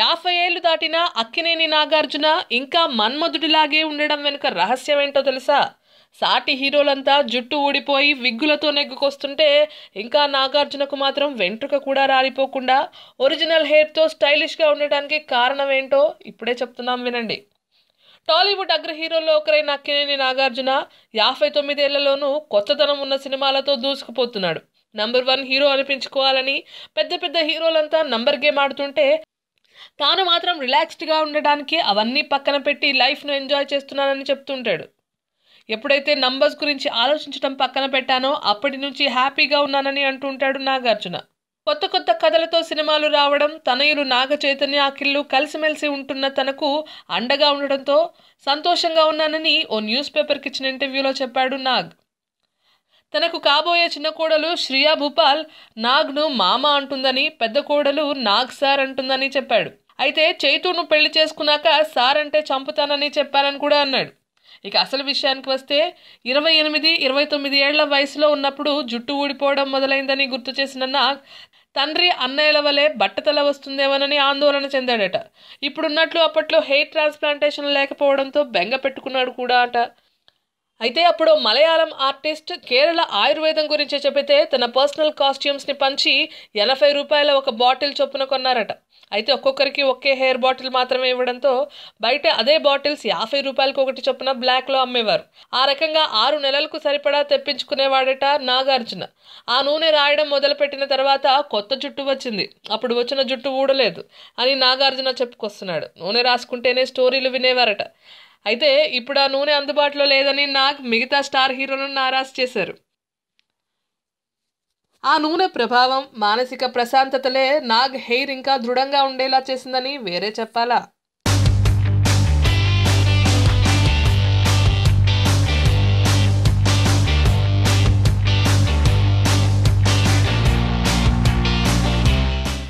యాభై ఏళ్లు దాటినా అక్కినేని నాగార్జున ఇంకా మన్మధుడిలాగే ఉండడం వెనుక రహస్యం ఏంటో తెలుసా సాటి హీరోలంతా జుట్టు ఊడిపోయి విగ్గులతో నెగ్గుకొస్తుంటే ఇంకా నాగార్జునకు మాత్రం వెంట్రుక కూడా రాలిపోకుండా ఒరిజినల్ హెయిర్తో స్టైలిష్గా ఉండటానికి కారణం ఏంటో ఇప్పుడే చెప్తున్నాం వినండి టాలీవుడ్ అగ్ర హీరోల్లో ఒకరైన అక్కినేని నాగార్జున యాభై తొమ్మిదేళ్లలోనూ కొత్తదనం ఉన్న సినిమాలతో దూసుకుపోతున్నాడు నంబర్ వన్ హీరో అనిపించుకోవాలని పెద్ద పెద్ద హీరోలంతా నంబర్ గేమ్ ఆడుతుంటే తాను మాత్రం రిలాక్స్డ్గా ఉండడానికి అవన్నీ పక్కన పెట్టి లైఫ్ను ఎంజాయ్ చేస్తున్నానని చెప్తుంటాడు ఎప్పుడైతే నంబర్స్ గురించి ఆలోచించడం పక్కన పెట్టానో అప్పటి నుంచి హ్యాపీగా ఉన్నానని అంటుంటాడు నాగార్జున కొత్త కొత్త కథలతో సినిమాలు రావడం తనయులు నాగ చైతన్య అఖిల్లు కలిసిమెలిసి ఉంటున్న తనకు అండగా ఉండడంతో సంతోషంగా ఉన్నానని ఓ న్యూస్ పేపర్కి ఇచ్చిన ఇంటర్వ్యూలో చెప్పాడు నాగ్ తనకు కాబోయే చిన్న కోడలు శ్రియా భూపాల్ నాగ్ను మామ అంటుందని పెద్ద కోడలు నాగ్ సార్ అంటుందని చెప్పాడు అయితే చైతూను పెళ్లి చేసుకున్నాక సార్ అంటే చంపుతానని చెప్పానని కూడా అన్నాడు ఇక అసలు విషయానికి వస్తే ఇరవై ఎనిమిది ఇరవై తొమ్మిది ఏళ్ల వయసులో ఉన్నప్పుడు జుట్టు ఊడిపోవడం మొదలైందని గుర్తు చేసిన నాగ్ తండ్రి అన్నయ్యల వలె బట్టతల వస్తుందేమోనని ఆందోళన చెందాడట ఇప్పుడున్నట్లు అప్పట్లో హెయిర్ ట్రాన్స్ప్లాంటేషన్ లేకపోవడంతో బెంగ పెట్టుకున్నాడు కూడా అట అయితే అప్పుడు మలయాళం ఆర్టిస్ట్ కేరళ ఆయుర్వేదం గురించి చెబితే తన పర్సనల్ కాస్ట్యూమ్స్ని పంచి ఎనభై రూపాయల ఒక బాటిల్ చొప్పున కొన్నారట అయితే ఒక్కొక్కరికి ఒకే హెయిర్ బాటిల్ మాత్రమే ఇవ్వడంతో బయట అదే బాటిల్స్ యాభై రూపాయలకు ఒకటి చొప్పున బ్లాక్లో అమ్మేవారు ఆ రకంగా ఆరు నెలలకు సరిపడా తెప్పించుకునేవాడట నాగార్జున ఆ నూనె రాయడం మొదలుపెట్టిన తర్వాత కొత్త జుట్టు వచ్చింది అప్పుడు వచ్చిన జుట్టు ఊడలేదు అని నాగార్జున చెప్పుకొస్తున్నాడు నూనె రాసుకుంటేనే స్టోరీలు వినేవారట అయితే ఇప్పుడు ఆ నూనె అందుబాటులో లేదని నాకు మిగతా స్టార్ హీరోలను నారాజ్ చేశారు ఆ నూనె ప్రభావం మానసిక ప్రశాంతతలే నాగ్ హెయిర్ ఇంకా దృఢంగా ఉండేలా చేసిందని వేరే చెప్పాలా